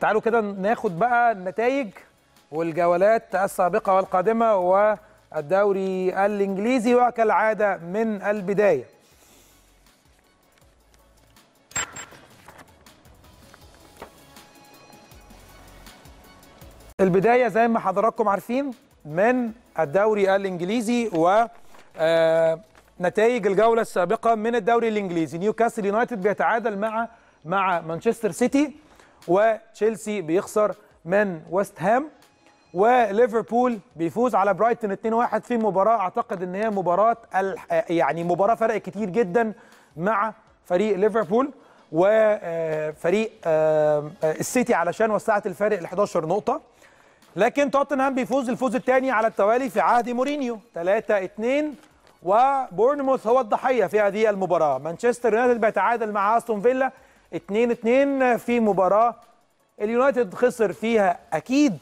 تعالوا كده ناخد بقى النتائج والجولات السابقه والقادمه والدوري الانجليزي وكالعاده من البدايه البدايه زي ما حضراتكم عارفين من الدوري الانجليزي و آه، نتائج الجوله السابقه من الدوري الانجليزي نيوكاسل يونايتد بيتعادل مع مع مانشستر سيتي وتشيلسي بيخسر من ويست هام وليفربول بيفوز على برايتون 2-1 في مباراه اعتقد ان هي مباراه يعني مباراه فرق كتير جدا مع فريق ليفربول وفريق آه، آه، السيتي علشان وسعت الفارق ل 11 نقطه لكن توتنهام بيفوز الفوز الثاني على التوالي في عهد مورينيو 3 2 وبورنموث هو الضحيه في هذه المباراه مانشستر يونايتد بيتعادل مع استون فيلا 2 2 في مباراه اليونايتد خسر فيها اكيد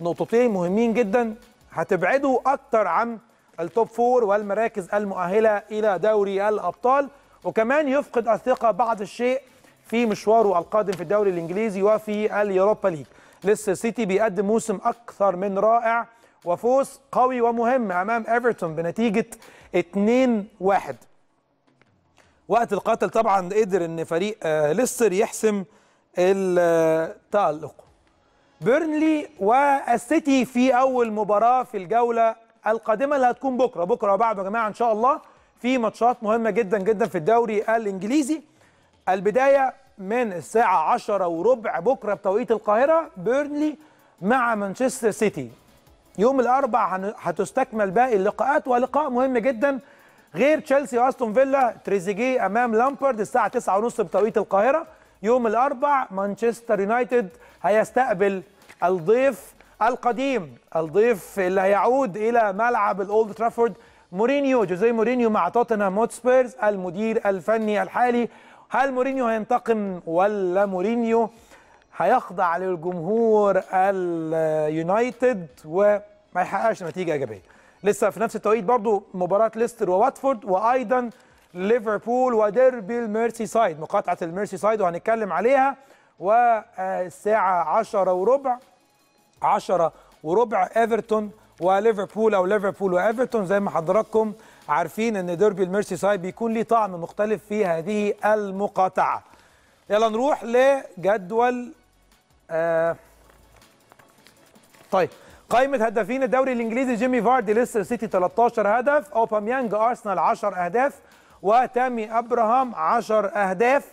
نقطتين مهمين جدا هتبعده اكتر عن التوب فور والمراكز المؤهله الى دوري الابطال وكمان يفقد الثقه بعض الشيء في مشواره القادم في الدوري الانجليزي وفي اليوروبا ليج لسه سيتي بيقدم موسم اكثر من رائع وفوز قوي ومهم امام ايفرتون بنتيجه 2-1 وقت القتل طبعا قدر ان فريق آه، ليستر يحسم التألق بيرنلي والسيتي في اول مباراه في الجوله القادمه اللي هتكون بكره بكره وبعده يا جماعه ان شاء الله في ماتشات مهمه جدا جدا في الدوري الانجليزي البدايه من الساعه 10 وربع بكره بتوقيت القاهره بيرنلي مع مانشستر سيتي يوم الاربع هتستكمل باقي اللقاءات ولقاء مهم جدا غير تشيلسي واستون فيلا تريزيجيه امام لامبرد الساعه 9:30 بتوقيت القاهره يوم الاربع مانشستر يونايتد هيستقبل الضيف القديم الضيف اللي هيعود الى ملعب الاولد ترافورد مورينيو جوزيه مورينيو مع توتنهام هوتسبيرز المدير الفني الحالي هل مورينيو هينتقم ولا مورينيو هيخضع للجمهور اليونايتد وما يحققش نتيجه ايجابيه لسه في نفس التوقيت برضو مباراه ليستر وواتفورد وايضا ليفربول وديربي الميرسي سايد مقاطعه الميرسي سايد وهنتكلم عليها والساعه 10 وربع 10 وربع ايفرتون وليفربول او ليفربول وايفرتون زي ما حضراتكم عارفين ان ديربي الميرسي سايد بيكون ليه طعم مختلف في هذه المقاطعه يلا نروح لجدول آه طيب قائمة هدافين الدوري الإنجليزي جيمي فاردي ليستر سيتي 13 هدف أوباميانج أرسنال 10 أهداف وتامي أبراهام 10 أهداف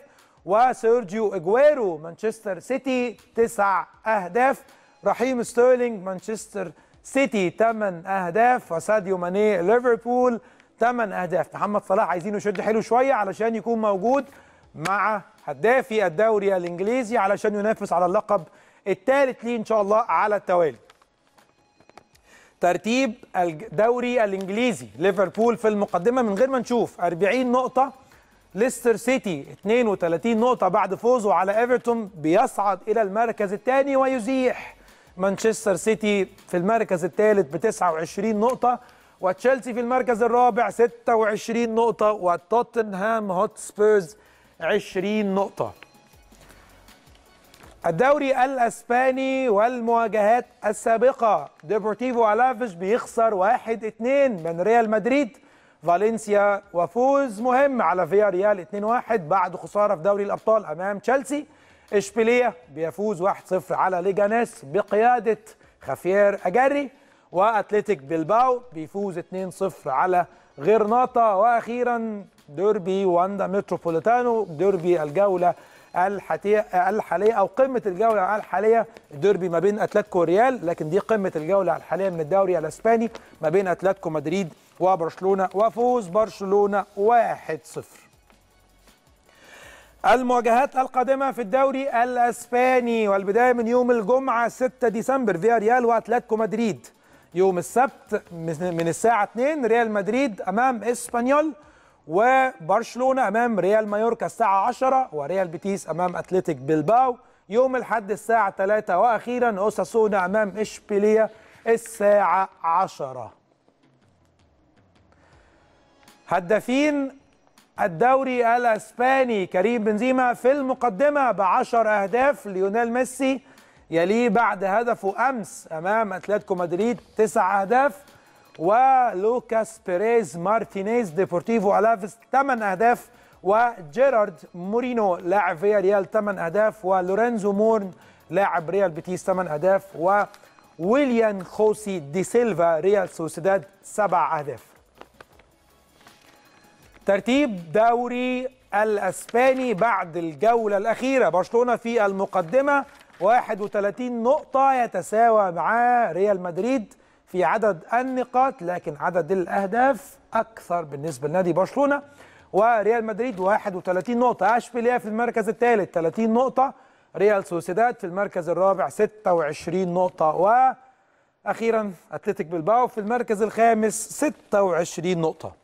وسيرجيو إجويرو مانشستر سيتي 9 أهداف رحيم ستيرلينج مانشستر سيتي 8 أهداف وساديو ماني ليفربول 8 أهداف محمد صلاح عايزينه يشد حلو شوية علشان يكون موجود مع هدافي الدوري الإنجليزي علشان ينافس على اللقب الثالث ليه إن شاء الله على التوالي ترتيب الدوري الانجليزي ليفربول في المقدمه من غير ما نشوف 40 نقطه ليستر سيتي 32 نقطه بعد فوزه على ايفرتون بيصعد الى المركز الثاني ويزيح مانشستر سيتي في المركز الثالث ب 29 نقطه وتشيلسي في المركز الرابع 26 نقطه وتوتنهام هوتسبيرز 20 نقطه الدوري الاسباني والمواجهات السابقه ديبورتيفو الافيش بيخسر 1 2 من ريال مدريد فالنسيا وفوز مهم على فيا ريال 2 1 بعد خساره في دوري الابطال امام تشيلسي اشبيليه بيفوز 1 0 على ليجانيس بقياده خافير اجاري واتلتيك بلباو بيفوز 2 0 على غرناطه واخيرا ديربي واندا متروبوليتانو ديربي الجوله الحاليه او قمه الجوله الحاليه ديربي ما بين اتلتيكو وريال لكن دي قمه الجوله الحاليه من الدوري الاسباني ما بين اتلتيكو مدريد وبرشلونه وفوز برشلونه 1-0 المواجهات القادمة في الدوري الأسباني والبداية من يوم الجمعة 6 ديسمبر فيا ريال وأتلتيكو مدريد يوم السبت من الساعة 2 ريال مدريد أمام إسبانيول وبرشلونه امام ريال مايوركا الساعه 10 وريال بيتيس امام اتلتيك بلباو يوم الاحد الساعه 3 واخيرا اوساسونا امام اشبيليه الساعه 10 هدافين الدوري الاسباني كريم بنزيما في المقدمه بعشر اهداف ليونيل ميسي يليه بعد هدفه امس امام اتلتيكو مدريد تسع اهداف ولوكاس بيريز مارتينيز ديبورتيفو الافيس 8 اهداف وجيرارد مورينو لاعب فيا ريال 8 اهداف ولورينزو مورن لاعب ريال بيتيس 8 اهداف وويليان خوسي دي سيلفا ريال سوسيداد 7 اهداف ترتيب دوري الاسباني بعد الجوله الاخيره برشلونه في المقدمه 31 نقطه يتساوى مع ريال مدريد في عدد النقاط لكن عدد الأهداف أكثر بالنسبة لنادي برشلونة وريال مدريد 31 نقطة أشبيلية في المركز الثالث 30 نقطة ريال سوسيداد في المركز الرابع 26 نقطة وأخيرا أتلتيك بلباو في المركز الخامس 26 نقطة